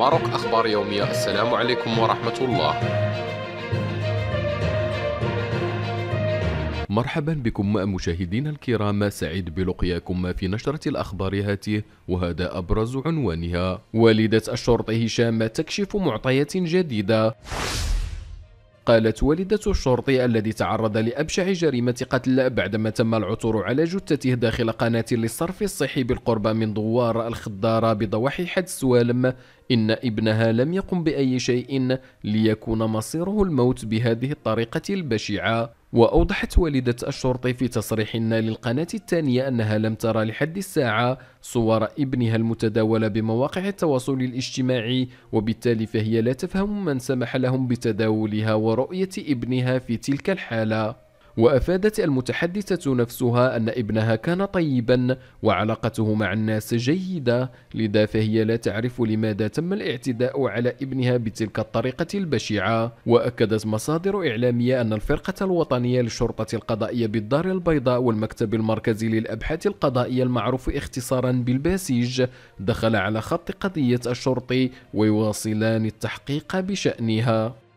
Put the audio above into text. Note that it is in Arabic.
ماروك أخبار يومية السلام عليكم ورحمة الله مرحبا بكم مشاهدينا الكرام سعيد بلقياكم في نشرة الأخبار هاته وهذا أبرز عنوانها والدة الشرطي هشام تكشف معطيات جديدة قالت والدة الشرطي الذي تعرض لأبشع جريمة قتل بعدما تم العثور على جثته داخل قناة للصرف الصحي بالقرب من دوار الخضارة بضواحي سوالم إن ابنها لم يقم بأي شيء ليكون مصيره الموت بهذه الطريقة البشعة وأوضحت والدة الشرطي في تصريح للقناة الثانية أنها لم ترى لحد الساعة صور ابنها المتداولة بمواقع التواصل الاجتماعي وبالتالي فهي لا تفهم من سمح لهم بتداولها ورؤية ابنها في تلك الحالة وأفادت المتحدثة نفسها أن ابنها كان طيبا وعلاقته مع الناس جيدة لذا فهي لا تعرف لماذا تم الاعتداء على ابنها بتلك الطريقة البشعة وأكدت مصادر إعلامية أن الفرقة الوطنية للشرطة القضائية بالدار البيضاء والمكتب المركزي للأبحاث القضائية المعروف اختصارا بالباسيج دخل على خط قضية الشرطي ويواصلان التحقيق بشأنها